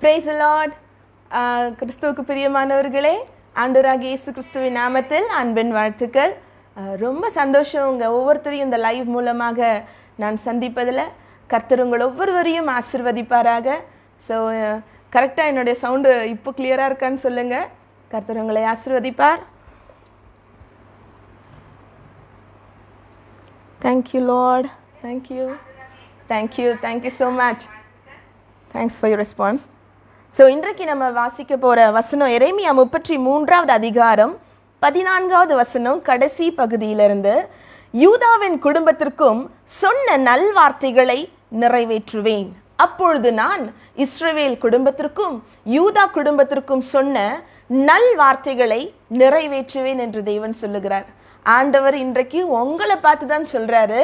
brace Lord uh, கிறிஸ்துவுக்கு பிரியமானவர்களே ஆண்டோராக இயேசு கிறிஸ்துவின் நாமத்தில் அன்பின் வாழ்த்துக்கள் uh, ரொம்ப சந்தோஷம் உங்கள் ஒவ்வொருத்தரையும் இந்த லைவ் மூலமாக நான் சந்திப்பதில் கர்த்தருங்கள் ஒவ்வொருவரையும் ஆசிர்வதிப்பாராக ஸோ கரெக்டாக uh, என்னுடைய சவுண்டு இப்போ கிளியராக இருக்கான்னு சொல்லுங்கள் கர்த்தருங்களை ஆசிர்வதிப்பார் thank you lord thank you thank you thank you so much thanks for you response so இன்றைக்கு நம்ம வாசிக்க போகிற வசனம் எரேமியா முப்பற்றி மூன்றாவது அதிகாரம் பதினான்காவது வசனம் கடைசி பகுதியிலிருந்து யூதாவின் குடும்பத்திற்கும் சொன்ன நல்வார்த்தைகளை நிறைவேற்றுவேன் அப்பொழுது நான் இஸ்ரேவேல் குடும்பத்திற்கும் யூதா குடும்பத்திற்கும் சொன்ன நல் வார்த்தைகளை நிறைவேற்றுவேன் என்று தேவன் சொல்லுகிறார் ஆண்டவர் இன்றைக்கு உங்களை பார்த்து தான் சொல்கிறாரு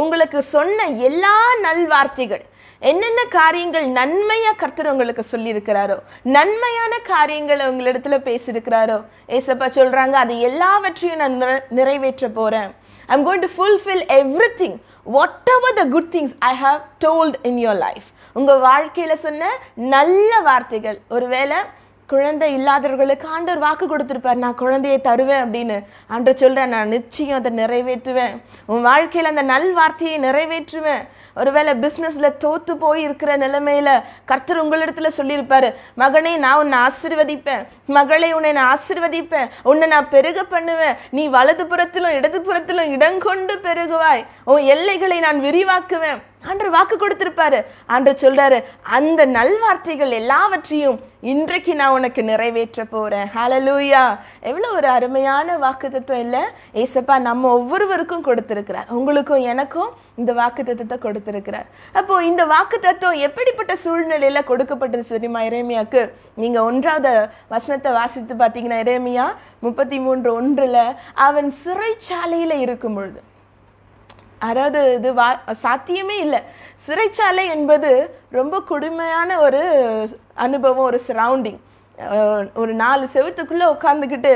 உங்களுக்கு சொன்ன எல்லா நல் வார்த்தைகள் என்னென்ன காரியங்கள் நன்மையாக கர்த்தர் உங்களுக்கு சொல்லியிருக்கிறாரோ நன்மையான காரியங்களை உங்களிடத்துல பேசியிருக்கிறாரோ ஏசப்பா சொல்கிறாங்க அது எல்லாவற்றையும் நான் நிறைவேற்ற போகிறேன் I'm going to fulfil everything whatever the good things I have told in your life உங்கள் வாழ்க்கையில் சொன்ன நல்ல வார்த்தைகள் ஒருவேளை குழந்தை இல்லாதவர்களுக்கு ஆண்டவர் வாக்கு கொடுத்துருப்பார் நான் குழந்தையை தருவேன் அப்படின்னு அன்று சொல்கிறேன் நான் நிச்சயம் அதை நிறைவேற்றுவேன் உன் வாழ்க்கையில் அந்த நல் வார்த்தையை நிறைவேற்றுவேன் ஒருவேளை பிஸ்னஸில் தோற்று போய் இருக்கிற நிலைமையில் கர்த்தர் உங்களிடத்தில் சொல்லியிருப்பார் மகனை நான் உன்னை ஆசிர்வதிப்பேன் மகளை உன்னை நான் ஆசிர்வதிப்பேன் உன்னை நான் பெருக பண்ணுவேன் நீ வலதுபுறத்திலும் இடதுபுறத்திலும் இடம் கொண்டு பெருகுவாய் உன் எல்லைகளை நான் விரிவாக்குவேன் ஆண்டர் வாக்கு கொடுத்திருப்பாரு ஆண்டர் சொல்றாரு அந்த நல்வார்த்தைகள் எல்லாவற்றையும் இன்றைக்கு நான் உனக்கு நிறைவேற்ற போறேன் ஹலலூயா எவ்வளோ ஒரு அருமையான வாக்கு தத்துவம் இல்லை ஏசப்பா நம்ம ஒவ்வொருவருக்கும் கொடுத்துருக்கிறார் உங்களுக்கும் எனக்கும் இந்த வாக்கு தத்துவத்தை கொடுத்துருக்கிறார் அப்போ இந்த வாக்கு தத்துவம் எப்படிப்பட்ட சூழ்நிலையில கொடுக்கப்பட்டது தெரியுமா இறைமையாக்கு நீங்க ஒன்றாவது வசனத்தை வாசித்து பார்த்தீங்கன்னா இறைமையா முப்பத்தி மூன்று ஒன்றுல அவன் சிறைச்சாலையில இருக்கும் பொழுது அதாவது இது வா சாத்தியமே இல்லை சிறைச்சாலை என்பது ரொம்ப கொடுமையான ஒரு அனுபவம் ஒரு சரௌண்டிங் ஒரு நாலு செவத்துக்குள்ளே உட்காந்துக்கிட்டு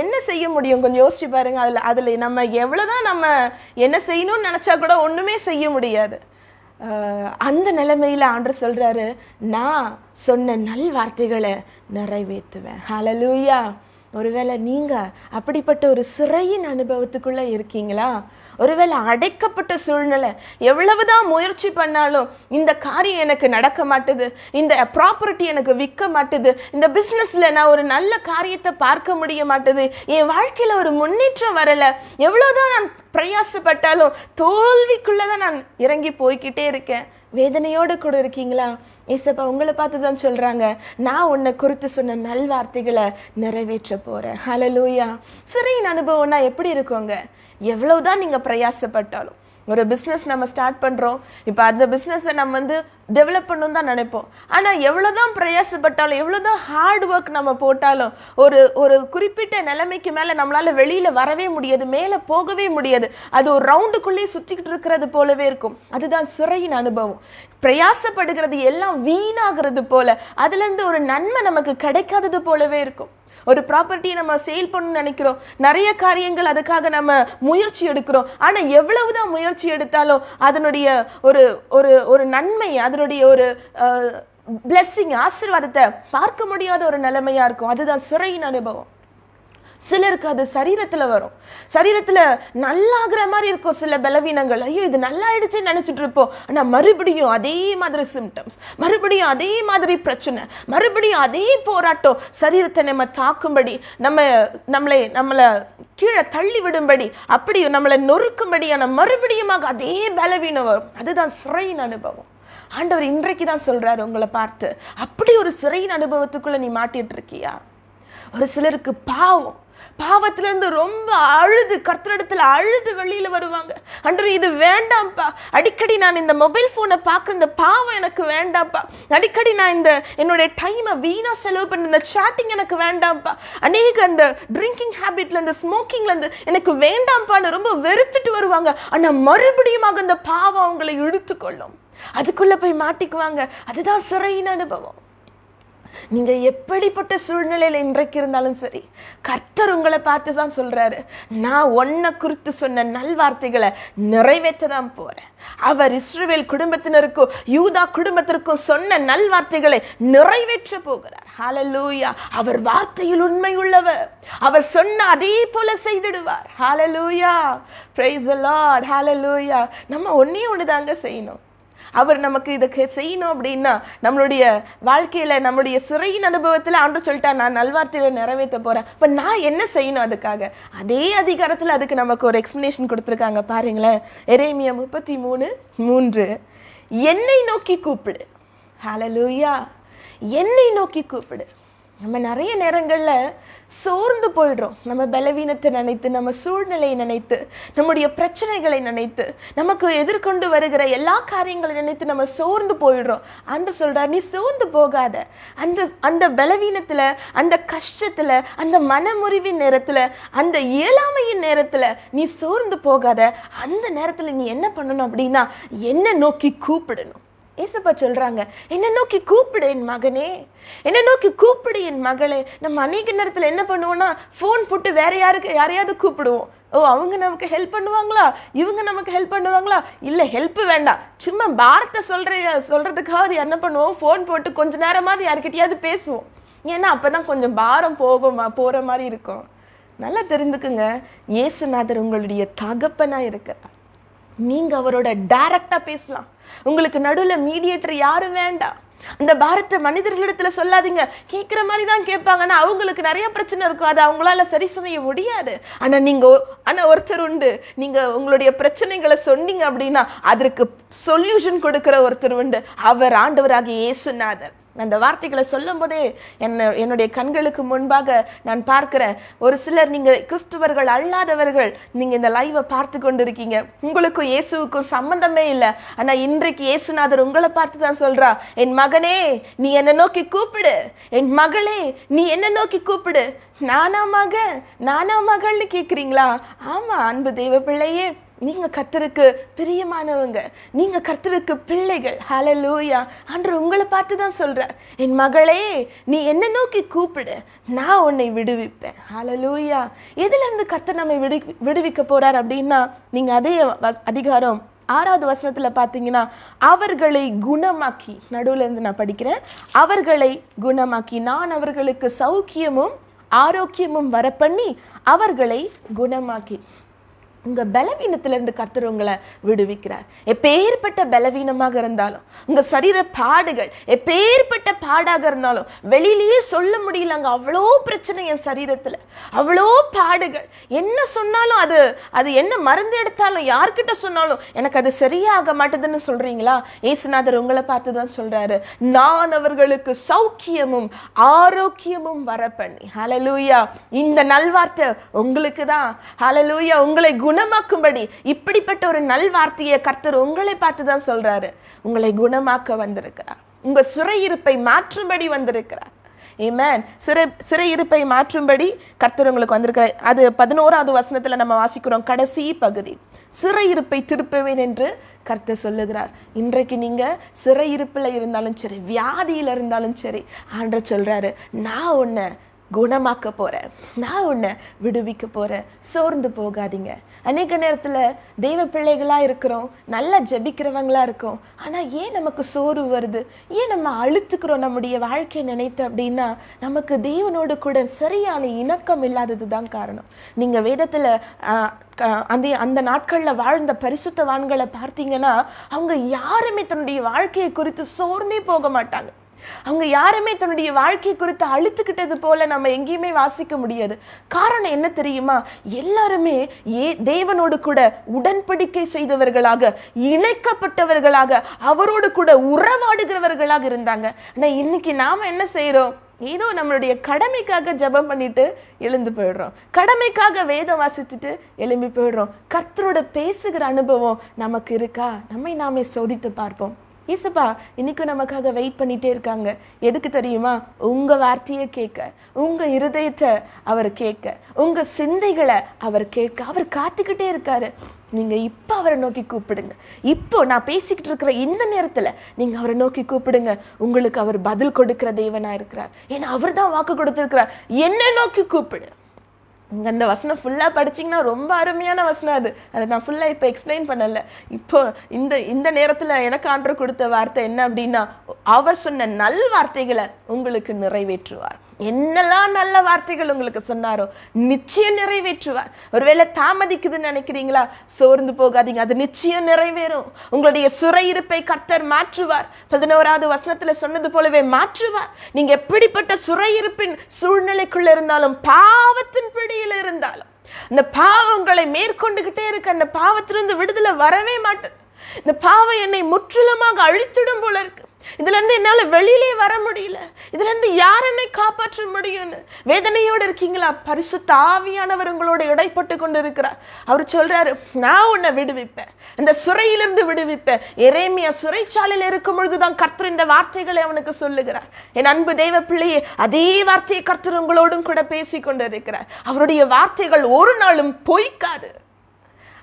என்ன செய்ய முடியும் கொஞ்சம் யோசிச்சு பாருங்க அதில் அதில் நம்ம எவ்வளோதான் நம்ம என்ன செய்யணும்னு நினச்சா கூட ஒன்றுமே செய்ய முடியாது அந்த நிலைமையில் ஆண்டு சொல்கிறாரு நான் சொன்ன நல் வார்த்தைகளை நிறைவேற்றுவேன் ஹலலூயா ஒருவேளை நீங்கள் அப்படிப்பட்ட ஒரு சிறையின் அனுபவத்துக்குள்ளே இருக்கீங்களா ஒருவேளை அடைக்கப்பட்ட சூழ்நிலை எவ்வளவுதான் முயற்சி பண்ணாலும் இந்த காரியம் எனக்கு நடக்க மாட்டுது இந்த ப்ராப்பர்ட்டி எனக்கு விற்க மாட்டுது இந்த பிஸ்னஸில் நான் ஒரு நல்ல காரியத்தை பார்க்க முடிய மாட்டுது என் வாழ்க்கையில் ஒரு முன்னேற்றம் வரலை எவ்வளோதான் நான் பிரயாசப்பட்டாலும் தோல்விக்குள்ளே தான் நான் இறங்கி போய்கிட்டே இருக்கேன் வேதனையோடு கூட இருக்கீங்களா ஏசப்பா உங்களை பார்த்து தான் சொல்கிறாங்க நான் உன்னை குறித்து சொன்ன நல்வார்த்தைகளை நிறைவேற்ற போகிறேன் ஹலலூயா சிறையின் அனுபவம்னா எப்படி இருக்குங்க எவ்வளவுதான் நீங்கள் பிரயாசப்பட்டாலும் ஒரு பிஸ்னஸ் நம்ம ஸ்டார்ட் பண்ணுறோம் இப்போ அந்த பிஸ்னஸை நம்ம வந்து டெவலப் பண்ணணும் தான் நினைப்போம் ஆனால் எவ்வளோ தான் பிரயாசப்பட்டாலும் எவ்வளோ தான் ஹார்ட் ஒர்க் நம்ம போட்டாலும் ஒரு ஒரு குறிப்பிட்ட நிலைமைக்கு மேலே நம்மளால் வெளியில் வரவே முடியாது மேலே போகவே முடியாது அது ஒரு ரவுண்டுக்குள்ளேயே சுற்றிக்கிட்டு இருக்கிறது போலவே இருக்கும் அதுதான் சிறையின் அனுபவம் பிரயாசப்படுகிறது எல்லாம் வீணாகிறது போல அதுலேருந்து ஒரு நன்மை நமக்கு கிடைக்காதது போலவே இருக்கும் ஒரு ப்ராப்பர்ட்டியை நம்ம சேல் பண்ணணும்னு நினைக்கிறோம் நிறைய காரியங்கள் அதுக்காக நம்ம முயற்சி எடுக்கிறோம் ஆனால் எவ்வளவுதான் முயற்சி எடுத்தாலும் அதனுடைய ஒரு ஒரு ஒரு நன்மை அதனுடைய ஒரு பிளஸ்ஸிங் ஆசிர்வாதத்தை பார்க்க முடியாத ஒரு நிலைமையாக இருக்கும் அதுதான் சிறையின் அனுபவம் சிலருக்கு அது சரீரத்தில் வரும் சரீரத்தில் நல்லாகிற மாதிரி இருக்கும் சில பலவீனங்கள் ஐயோ இது நல்லா ஆயிடுச்சுன்னு நினச்சிட்டு இருப்போம் ஆனால் மறுபடியும் அதே மாதிரி சிம்டம்ஸ் மறுபடியும் அதே மாதிரி பிரச்சனை மறுபடியும் அதே போராட்டம் சரீரத்தை நம்ம தாக்கும்படி நம்ம நம்மளை நம்மளை கீழே தள்ளி விடும்படி அப்படியும் நம்மளை நொறுக்கும்படியான மறுபடியும் அதே பலவீனம் வரும் அதுதான் சிறையின் அனுபவம் ஆண்டவர் இன்றைக்கு தான் சொல்கிறாரு உங்களை பார்த்து அப்படி ஒரு சிறையின் அனுபவத்துக்குள்ளே நீ மாட்டிட்டு இருக்கியா ஒரு சிலருக்கு பாவம் பாவத்திலேருந்து ரொம்ப அழுது கர்த்தரிடத்தில் அழுது வெளியில் வருவாங்க அன்று இது வேண்டாம்ப்பா அடிக்கடி நான் இந்த மொபைல் ஃபோனை பார்க்குற இந்த பாவம் எனக்கு வேண்டாம்ப்பா அடிக்கடி நான் இந்த என்னுடைய டைமை வீணாக செலவு பண்ண இந்த சேட்டிங் எனக்கு வேண்டாம்ப்பா அநேக அந்த ட்ரிங்கிங் ஹேபிட்ல இந்த ஸ்மோக்கிங்ல இருந்து எனக்கு வேண்டாம்ப்பான்னு ரொம்ப வெறுத்துட்டு வருவாங்க ஆனால் மறுபடியும் அந்த பாவம் அவங்களை இழுத்துக்கொள்ளும் அதுக்குள்ளே போய் மாட்டிக்குவாங்க அதுதான் சிறையின் அனுபவம் நீங்கள் எப்படிப்பட்ட சூழ்நிலையில் இன்றைக்கு இருந்தாலும் சரி கர்த்தர் உங்களை பார்த்து தான் சொல்கிறாரு நான் ஒன்றை குறித்து சொன்ன நல்வார்த்தைகளை நிறைவேற்ற தான் போகிறேன் அவர் இஸ்ரோவேல் குடும்பத்தினருக்கும் யூதா குடும்பத்திற்கும் சொன்ன நல்வார்த்தைகளை நிறைவேற்ற போகிறார் ஹாலலூயா அவர் வார்த்தையில் உண்மை உள்ளவர் அவர் சொன்ன அதே போல செய்திடுவார் ஹாலலூயா லார்ட் ஹாலலூயா நம்ம ஒன்னே ஒன்று தாங்க செய்யணும் அவர் நமக்கு இதுக்கு செய்யணும் அப்படின்னா நம்மளுடைய வாழ்க்கையில் நம்மளுடைய சிறையின் அனுபவத்தில் ஆண்டு சொல்லிட்டா நான் நல்வார்த்தையில் நிறைவேற்ற போகிறேன் இப்போ நான் என்ன செய்யணும் அதுக்காக அதே அதிகாரத்தில் அதுக்கு நமக்கு ஒரு எக்ஸ்ப்ளனேஷன் கொடுத்துருக்காங்க பாருங்களேன் எரேமியா முப்பத்தி மூணு மூன்று என்னை நோக்கி கூப்பிடு ஹலலூயா என்னை நோக்கி கூப்பிடு நம்ம நிறைய நேரங்களில் சோர்ந்து போயிடுறோம் நம்ம பலவீனத்தை நினைத்து நம்ம சூழ்நிலையை நினைத்து நம்முடைய பிரச்சனைகளை நினைத்து நமக்கு எதிர்கொண்டு வருகிற எல்லா காரியங்களை நினைத்து நம்ம சோர்ந்து போயிடுறோம் அன்று சொல்கிறார் நீ சோர்ந்து போகாத அந்த அந்த பலவீனத்தில் அந்த கஷ்டத்தில் அந்த மனமுறிவின் நேரத்தில் அந்த இயலாமையின் நேரத்தில் நீ சோர்ந்து போகாத அந்த நேரத்தில் நீ என்ன பண்ணணும் அப்படின்னா என்ன நோக்கி கூப்பிடணும் ஏசப்பா சொல்கிறாங்க என்ன நோக்கி கூப்பிடு என் மகனே என்ன நோக்கி கூப்பிடு என் மகளே நம்ம அநேக நேரத்தில் என்ன பண்ணுவோம்னா ஃபோன் போட்டு வேற யாருக்கு யாரையாவது கூப்பிடுவோம் ஓ அவங்க நமக்கு ஹெல்ப் பண்ணுவாங்களா இவங்க நமக்கு ஹெல்ப் பண்ணுவாங்களா இல்லை ஹெல்ப் வேண்டாம் சும்மா பாரத்தை சொல்கிற சொல்கிறதுக்காவது என்ன பண்ணுவோம் ஃபோன் போட்டு கொஞ்ச நேரமாவது யாருக்கிட்டையாவது பேசுவோம் ஏன்னா அப்போ தான் கொஞ்சம் பாரம் போகும் போகிற மாதிரி இருக்கும் நல்லா தெரிந்துக்குங்க ஏசுநாதர் உங்களுடைய தகப்பனாக இருக்கிறார் நீங்கள் அவரோட டைரக்டாக பேசலாம் உங்களுக்கு நடுவில் மீடியேட்டர் யாரும் வேண்டாம் அந்த பாரத்தை மனிதர்களிடத்துல சொல்லாதீங்க கேட்குற மாதிரி தான் கேட்பாங்கன்னா அவங்களுக்கு நிறைய பிரச்சனை இருக்கும் அதை அவங்களால சரி செய்ய முடியாது ஆனா நீங்க ஆனா ஒருத்தர் உண்டு நீங்க உங்களுடைய பிரச்சனைகளை சொன்னீங்க அப்படின்னா அதற்கு சொல்யூஷன் கொடுக்கிற ஒருத்தர் உண்டு அவர் ஆண்டவராக இயேசுநாதர் அந்த வார்த்தைகளை சொல்லும் போதே என்ன என்னுடைய கண்களுக்கு முன்பாக நான் பார்க்கிறேன் ஒரு சிலர் நீங்கள் கிறிஸ்துவர்கள் அல்லாதவர்கள் நீங்கள் இந்த லைவை பார்த்து கொண்டிருக்கீங்க உங்களுக்கும் இயேசுவுக்கும் சம்பந்தமே இல்லை ஆனால் இன்றைக்கு இயேசுநாதர் உங்களை பார்த்து தான் சொல்கிறா என் மகனே நீ என்னை நோக்கி கூப்பிடு என் மகளே நீ என்ன நோக்கி கூப்பிடு நானா மகன் நானா மகள்னு கேட்குறீங்களா ஆமாம் அன்பு தெய்வ பிள்ளையே நீங்கள் கர்த்தருக்கு பிரியமானவங்க நீங்கள் கர்த்தருக்கு பிள்ளைகள் லூயா அன்று உங்களை பார்த்து தான் சொல்கிறார் என் மகளே நீ என்ன நோக்கி கூப்பிடு நான் உன்னை விடுவிப்பேன் லூயா எதுலேருந்து கர்த்தர் நம்மை விடு விடுவிக்க போகிறார் அப்படின்னா நீங்கள் அதே அதிகாரம் ஆறாவது வசனத்தில் பார்த்தீங்கன்னா அவர்களை குணமாக்கி நடுவுலேருந்து இருந்து நான் படிக்கிறேன் அவர்களை குணமாக்கி நான் அவர்களுக்கு சௌக்கியமும் ஆரோக்கியமும் வர பண்ணி அவர்களை குணமாக்கி உங்கள் பலவீனத்திலிருந்து கர்த்தர் உங்களை விடுவிக்கிறார் எப்பேற்பட்ட பலவீனமாக இருந்தாலும் உங்கள் சரீர பாடுகள் எப்பேற்பட்ட பாடாக இருந்தாலும் வெளியிலேயே சொல்ல முடியலங்க அவ்வளோ பிரச்சனை என் சரீரத்தில் அவ்வளோ பாடுகள் என்ன சொன்னாலும் அது அது என்ன மருந்து எடுத்தாலும் யார்கிட்ட சொன்னாலும் எனக்கு அது சரியாக மாட்டேதுன்னு சொல்கிறீங்களா ஏசுநாதர் உங்களை பார்த்து தான் சொல்கிறாரு நான் அவர்களுக்கு சௌக்கியமும் ஆரோக்கியமும் வர பண்ணி ஹலலூயா இந்த நல்வார்த்தை உங்களுக்கு தான் ஹலலூயா உங்களை குண குணமாக்கும்படி இப்படிப்பட்ட ஒரு நல்வார்த்தையை கர்த்தர் உங்களை பார்த்து தான் சொல்றாரு உங்களை குணமாக்க வந்திருக்கிறார் உங்க சிறையிருப்பை மாற்றும்படி வந்திருக்கிறார் ஏமேன் சிறை சிறையிருப்பை மாற்றும்படி கர்த்தர் உங்களுக்கு வந்திருக்கிறார் அது பதினோராவது வசனத்துல நம்ம வாசிக்கிறோம் கடைசி பகுதி சிறையிருப்பை திருப்புவேன் என்று கர்த்தர் சொல்லுகிறார் இன்றைக்கு நீங்க சிறையிருப்பில் இருந்தாலும் சரி வியாதியில் இருந்தாலும் சரி ஆண்ட சொல்றாரு நான் ஒன்று குணமாக்க போகிறேன் நான் உன்னை விடுவிக்க போகிறேன் சோர்ந்து போகாதீங்க அநேக நேரத்தில் தெய்வ பிள்ளைகளாக இருக்கிறோம் நல்லா ஜபிக்கிறவங்களாக இருக்கோம் ஆனால் ஏன் நமக்கு சோர்வு வருது ஏன் நம்ம அழுத்துக்கிறோம் நம்முடைய வாழ்க்கையை நினைத்து அப்படின்னா நமக்கு தெய்வனோடு கூட சரியான இணக்கம் இல்லாதது தான் காரணம் நீங்கள் வேதத்தில் அந்த அந்த நாட்களில் வாழ்ந்த பரிசுத்தவான்களை பார்த்தீங்கன்னா அவங்க யாருமே தன்னுடைய வாழ்க்கையை குறித்து சோர்ந்தே போக மாட்டாங்க அவங்க யாருமே தன்னுடைய வாழ்க்கை குறித்து அழுத்துக்கிட்டது போல நம்ம எங்கேயுமே வாசிக்க முடியாது காரணம் என்ன தெரியுமா எல்லாருமே ஏ தேவனோடு கூட உடன்படிக்கை செய்தவர்களாக இணைக்கப்பட்டவர்களாக அவரோடு கூட உறவாடுகிறவர்களாக இருந்தாங்க ஆனா இன்னைக்கு நாம என்ன செய்யறோம் ஏதோ நம்மளுடைய கடமைக்காக ஜபம் பண்ணிட்டு எழுந்து போயிடுறோம் கடமைக்காக வேதம் வாசித்துட்டு எழும்பி போயிடுறோம் கர்த்தரோட பேசுகிற அனுபவம் நமக்கு இருக்கா நம்மை நாமே சோதித்து பார்ப்போம் இயேசுப்பா இன்னைக்கும் நமக்காக வெயிட் பண்ணிட்டே இருக்காங்க எதுக்கு தெரியுமா உங்க வார்த்தையை கேட்க உங்க இருதயத்தை அவர் கேட்க உங்க சிந்தைகளை அவர் கேட்க அவர் காத்துக்கிட்டே இருக்காரு நீங்கள் இப்போ அவரை நோக்கி கூப்பிடுங்க இப்போ நான் பேசிக்கிட்டு இருக்கிற இந்த நேரத்தில் நீங்கள் அவரை நோக்கி கூப்பிடுங்க உங்களுக்கு அவர் பதில் கொடுக்கிற தெய்வனாக இருக்கிறார் ஏன்னா அவர் தான் வாக்கு கொடுத்துருக்கிறார் என்னை நோக்கி கூப்பிடு இங்கே அந்த வசனம் ஃபுல்லாக படிச்சிங்கன்னா ரொம்ப அருமையான வசனம் அது அதை நான் ஃபுல்லாக இப்போ எக்ஸ்பிளைன் பண்ணலை இப்போ இந்த இந்த நேரத்தில் எனக்கு ஆண்டர் கொடுத்த வார்த்தை என்ன அப்படின்னா அவர் சொன்ன நல் வார்த்தைகளை உங்களுக்கு நிறைவேற்றுவார் என்னெல்லாம் நல்ல வார்த்தைகள் உங்களுக்கு சொன்னாரோ நிச்சயம் நிறைவேற்றுவார் ஒருவேளை தாமதிக்குதுன்னு நினைக்கிறீங்களா சோர்ந்து போகாதீங்க அது நிச்சயம் நிறைவேறும் உங்களுடைய இருப்பை கர்த்தர் மாற்றுவார் பதினோராவது வசனத்துல சொன்னது போலவே மாற்றுவார் நீங்க எப்படிப்பட்ட இருப்பின் சூழ்நிலைக்குள்ள இருந்தாலும் பாவத்தின் பிடியில் இருந்தாலும் அந்த பாவங்களை மேற்கொண்டுகிட்டே இருக்க அந்த பாவத்திலிருந்து விடுதலை வரவே மாட்டேது இந்த பாவம் என்னை முற்றிலுமாக அழித்திடும் போல இருக்கு இதுல இருந்து என்னால வெளியிலே வர முடியல இதுல இருந்து யார் என்னை காப்பாற்ற முடியும்னு வேதனையோடு இருக்கீங்களா பரிசு தாவியானவர் உங்களோட இடைப்பட்டு கொண்டு இருக்கிறார் அவர் சொல்றாரு நான் உன்னை விடுவிப்பேன் இந்த சுரையிலிருந்து விடுவிப்பேன் எரேமியா சுரைச்சாலையில் இருக்கும் பொழுதுதான் கர்த்தர் இந்த வார்த்தைகளை அவனுக்கு சொல்லுகிறார் என் அன்பு தெய்வ பிள்ளையே அதே வார்த்தையை கர்த்தர் உங்களோடும் கூட பேசி கொண்டு இருக்கிறார் அவருடைய வார்த்தைகள் ஒரு நாளும் பொய்க்காது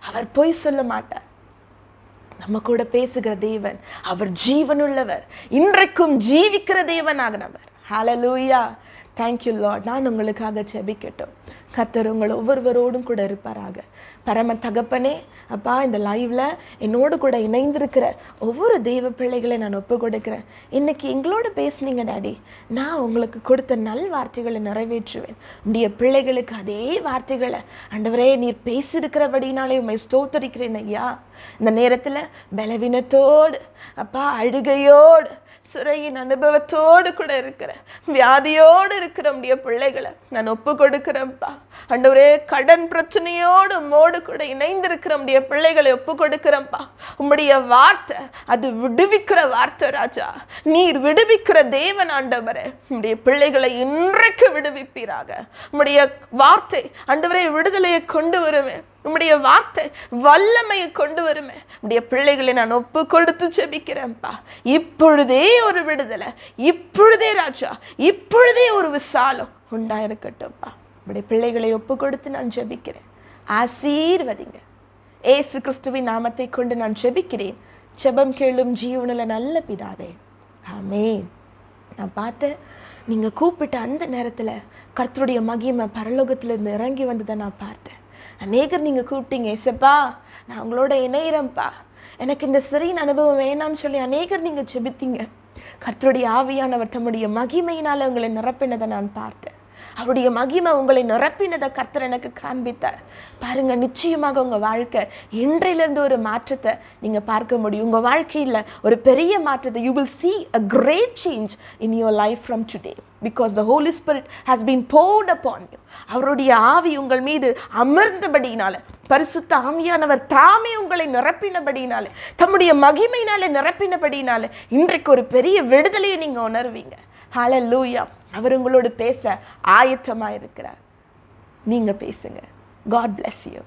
அவர் பொய் சொல்ல மாட்டார் நம்ம கூட பேசுகிற தேவன் அவர் ஜீவனுள்ளவர் இன்றைக்கும் ஜீவிக்கிற தேவனாகினவர் ஹலலூயா தேங்க்யூ லார்ட் நான் உங்களுக்காக செபிக்கட்டும் கத்தர் உங்கள் ஒவ்வொருவரோடும் கூட இருப்பாராக பரம தகப்பனே அப்பா இந்த லைவ்ல என்னோடு கூட இணைந்திருக்கிற ஒவ்வொரு தெய்வ பிள்ளைகளை நான் ஒப்பு கொடுக்குறேன் இன்னைக்கு எங்களோட பேசுனீங்க டாடி நான் உங்களுக்கு கொடுத்த நல் வார்த்தைகளை நிறைவேற்றுவேன் உன்னுடைய பிள்ளைகளுக்கு அதே வார்த்தைகளை அண்டவரே நீர் பேசியிருக்கிறபடினாலே உண்மை ஸ்தோத்தரிக்கிறேன் ஐயா இந்த நேரத்தில் பலவீனத்தோடு அப்பா அழுகையோடு சுரையின் அனுபவத்தோடு கூட இருக்கிற வியாதியோடு இருக்கிற முடிய பிள்ளைகளை நான் ஒப்பு கொடுக்குறேன்ப்பா அண்டவரே கடன் பிரச்சனையோடு மோடு கூட இணைந்திருக்கிற உடைய பிள்ளைகளை ஒப்பு கொடுக்கிறப்பா உம்முடைய வார்த்தை அது விடுவிக்கிற வார்த்தை ராஜா நீர் விடுவிக்கிற தேவன் ஆண்டவரே உம்முடைய பிள்ளைகளை இன்றைக்கு விடுவிப்பீராக உம்முடைய வார்த்தை அண்டவரே விடுதலையை கொண்டு வருமே உம்முடைய வார்த்தை வல்லமையை கொண்டு வருமே உடைய பிள்ளைகளை நான் ஒப்பு கொடுத்து செபிக்கிறேன்ப்பா இப்பொழுதே ஒரு விடுதலை இப்பொழுதே ராஜா இப்பொழுதே ஒரு விசாலம் உண்டாயிருக்கட்டும்ப்பா நம்முடைய பிள்ளைகளை ஒப்பு கொடுத்து நான் ஜெபிக்கிறேன் ஆசீர்வதிங்க ஏசு கிறிஸ்துவின் நாமத்தை கொண்டு நான் ஜெபிக்கிறேன் ஜெபம் கேளும் ஜீவனில் நல்ல பிதாவே ஆமே நான் பார்த்தேன் நீங்கள் கூப்பிட்ட அந்த நேரத்தில் கர்த்தருடைய மகிமை பரலோகத்திலேருந்து இறங்கி வந்ததை நான் பார்த்தேன் அநேகர் நீங்கள் கூப்பிட்டீங்க ஏசப்பா நான் உங்களோட இணையிறேன்ப்பா எனக்கு இந்த சிறையின் அனுபவம் வேணான்னு சொல்லி அநேகர் நீங்கள் ஜெபித்தீங்க கர்த்தருடைய ஆவியானவர் தம்முடைய மகிமையினால் உங்களை நிரப்பினதை நான் பார்த்தேன் அவருடைய மகிமை உங்களை நிரப்பினதை கர்த்தர் எனக்கு காண்பித்தார் பாருங்க நிச்சயமாக உங்கள் வாழ்க்கை இன்றையிலேருந்து ஒரு மாற்றத்தை நீங்கள் பார்க்க முடியும் உங்கள் வாழ்க்கையில் ஒரு பெரிய மாற்றத்தை you will see a great change in your life from today because the holy spirit has been poured upon you அவருடைய ஆவி உங்கள் மீது அமர்ந்தபடினால பரிசுத்த ஆமியானவர் தாமே உங்களை நிரப்பினபடினாலே தம்முடைய மகிமையினாலே நிரப்பினபடினாலே இன்றைக்கு ஒரு பெரிய விடுதலையை நீங்கள் உணர்வீங்க ஹலோ லூயா அவர் உங்களோடு பேச ஆயத்தமாக இருக்கிறார் நீங்கள் பேசுங்க காட் பிளஸ் யூ